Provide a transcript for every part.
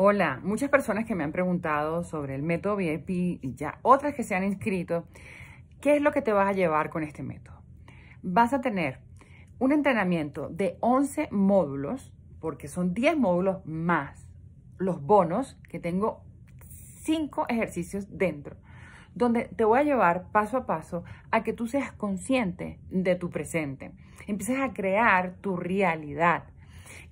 Hola, muchas personas que me han preguntado sobre el método VIP y ya otras que se han inscrito, ¿qué es lo que te vas a llevar con este método? Vas a tener un entrenamiento de 11 módulos, porque son 10 módulos más los bonos, que tengo 5 ejercicios dentro, donde te voy a llevar paso a paso a que tú seas consciente de tu presente, empieces a crear tu realidad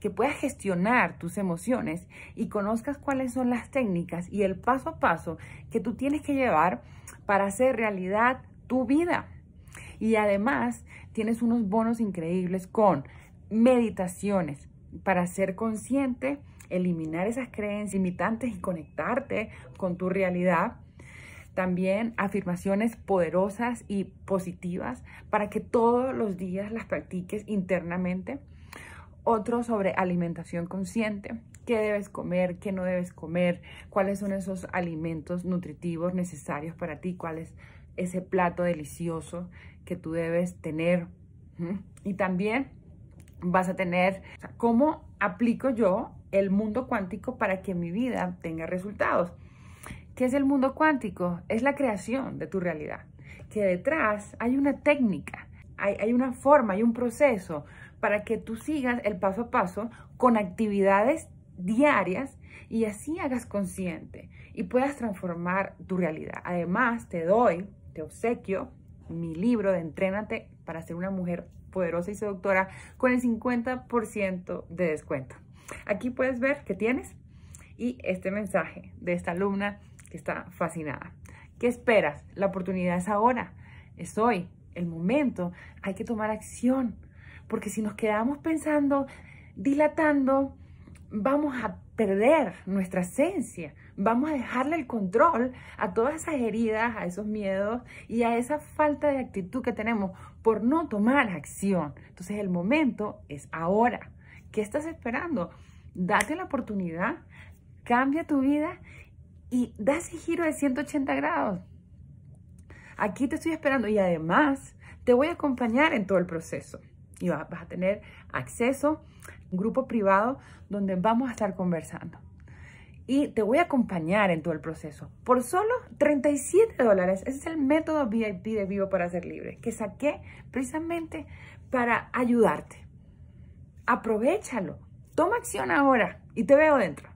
que puedas gestionar tus emociones y conozcas cuáles son las técnicas y el paso a paso que tú tienes que llevar para hacer realidad tu vida. Y además tienes unos bonos increíbles con meditaciones para ser consciente, eliminar esas creencias limitantes y conectarte con tu realidad. También afirmaciones poderosas y positivas para que todos los días las practiques internamente otro sobre alimentación consciente, qué debes comer, qué no debes comer, cuáles son esos alimentos nutritivos necesarios para ti, cuál es ese plato delicioso que tú debes tener. Y también vas a tener cómo aplico yo el mundo cuántico para que mi vida tenga resultados. ¿Qué es el mundo cuántico? Es la creación de tu realidad, que detrás hay una técnica hay, una forma, hay un proceso para que tú sigas el paso a paso con actividades diarias y así hagas consciente y puedas transformar tu realidad. Además, te doy, te obsequio mi libro de Entrénate para ser una mujer poderosa y seductora con el 50% de descuento. Aquí puedes ver qué tienes y este mensaje de esta alumna que está fascinada. ¿Qué esperas? La oportunidad es ahora, es hoy el momento, hay que tomar acción. Porque si nos quedamos pensando, dilatando, vamos a perder nuestra esencia, vamos a dejarle el control a todas esas heridas, a esos miedos y a esa falta de actitud que tenemos por no tomar acción. Entonces el momento es ahora. ¿Qué estás esperando? Date la oportunidad, cambia tu vida y da ese giro de 180 grados. Aquí te estoy esperando y además te voy a acompañar en todo el proceso. Y vas, a tener acceso a un grupo privado donde vamos a estar conversando. Y te voy a acompañar en todo el proceso por solo 37 dólares. Ese es el método VIP de Vivo para ser libre que saqué precisamente para ayudarte. Aprovechalo. Toma acción ahora y te veo dentro.